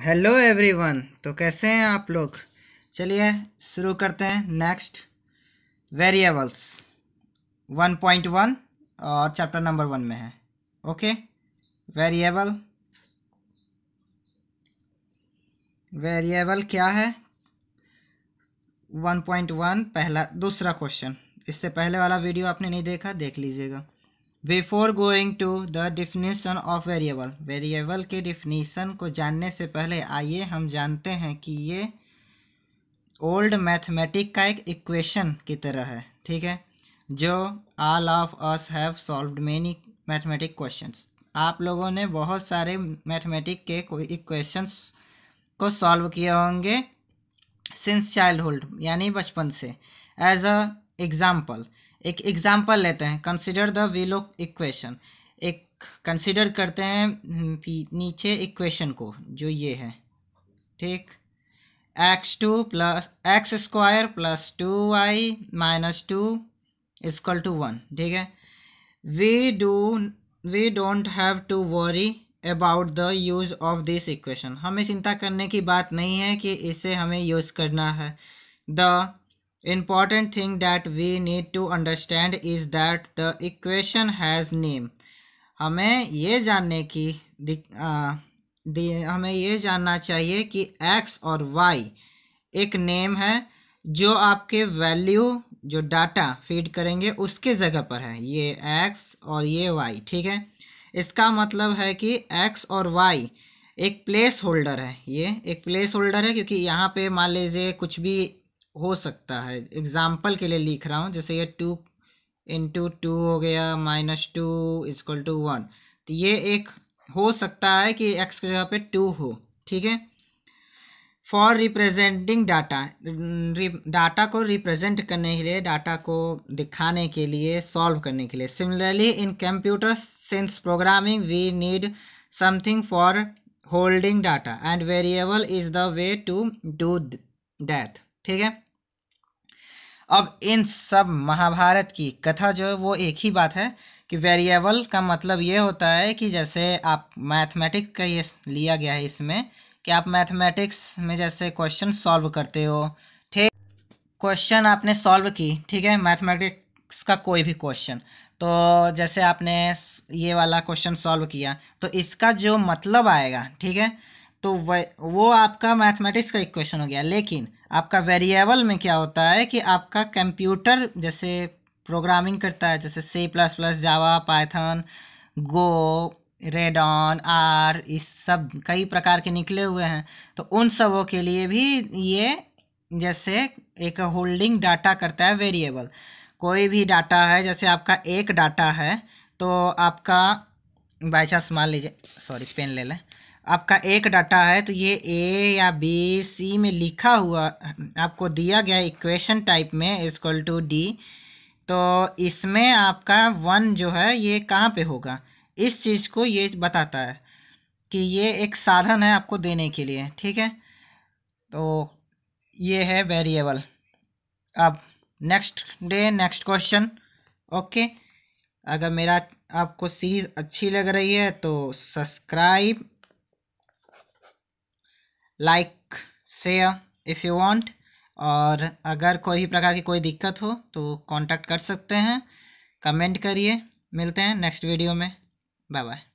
hello everyone तो कैसे हैं आप लोग चलिए शुरू करते हैं नेक्स्ट वेरिएबल्स 1.1 और चैप्टर नंबर वन में है ओके वेरिएबल वेरिएबल क्या है 1.1 पहला दूसरा क्वेश्चन इससे पहले वाला वीडियो आपने नहीं देखा देख लीजिएगा before going to the definition of variable variable के डिफिनीसन को जानने से पहले आइए हम जानते हैं कि ये ओल्ड मैथमेटिक का एक इक्वेशन की तरह है ठीक है जो all of us have solve many mathematic questions आप लोगों ने बहुत सारे मैथमेटिक के इक्वेशंस को सॉल्व किए होंगे सिंस चाइल्डहुड यानी बचपन से एज अ एग्जाम्पल एक एग्जाम्पल लेते हैं कंसिडर द विलो इक्वेशन एक कंसिडर करते हैं हम्म, नीचे इक्वेशन को जो ये है ठीक x two plus x square plus two I minus two equal to one ठीक है we do we don't have to worry about the use of this equation हमें चिंता करने की बात नहीं है कि इसे हमें यूज़ करना है the important thing that we need to understand is that the equation has name हमें ये जानने की हमें ये जानना चाहिए कि x और y एक नेम है जो आपके वैल्यू जो डाटा फीड करेंगे उसके जगह पर है ये x और ये y ठीक है इसका मतलब है कि x और y एक प्लेस होल्डर है ये एक प्लेस होल्डर है क्योंकि यहाँ पे मान लीजिए कुछ भी हो सकता है एग्ज़ाम्पल के लिए लिख रहा हूँ जैसे ये टू इंटू टू हो गया minus two equal to one तो ये एक हो सकता है कि एक्स की जगह पे टू हो ठीक है फॉर रिप्रेजेंटिंग डाटा डाटा को रिप्रेजेंट करने के लिए डाटा को दिखाने के लिए सॉल्व करने के लिए similarly in computer sense programming we need something for holding data and variable is the way to do that ठीक है अब इन सब महाभारत की कथा जो है वो एक ही बात है कि वेरिएबल का मतलब ये होता है कि जैसे आप मैथमेटिक्स का ये लिया गया है इसमें कि आप मैथमेटिक्स में जैसे क्वेश्चन सॉल्व करते हो ठीक क्वेश्चन आपने सॉल्व की ठीक है मैथमेटिक्स का कोई भी क्वेश्चन तो जैसे आपने ये वाला क्वेश्चन सॉल्व किया तो इसका जो मतलब आएगा ठीक है तो वो आपका मैथमेटिक्स का इक्वेशन हो गया लेकिन आपका वेरिएबल में क्या होता है कि आपका कंप्यूटर जैसे प्रोग्रामिंग करता है जैसे C plus plus Java Python Go रेडॉन आर इस सब कई प्रकार के निकले हुए हैं तो उन सबों के लिए भी ये जैसे एक होल्डिंग डाटा करता है वेरिएबल कोई भी डाटा है जैसे आपका एक डाटा है तो आपका बाई चांस मान लीजिए सॉरी पेन ले लें आपका एक डाटा है तो ये ए या बी सी में लिखा हुआ आपको दिया गया इक्वेशन टाइप में इजक्वल टू डी तो इसमें आपका वन जो है ये कहाँ पे होगा इस चीज़ को ये बताता है कि ये एक साधन है आपको देने के लिए ठीक है तो ये है वेरिएबल अब next day next question okay अगर मेरा आपको सीरीज़ अच्छी लग रही है तो subscribe like share if you want और अगर कोई भी प्रकार की कोई दिक्कत हो तो कांटेक्ट कर सकते हैं कमेंट करिए मिलते हैं नेक्स्ट वीडियो में बाय बाय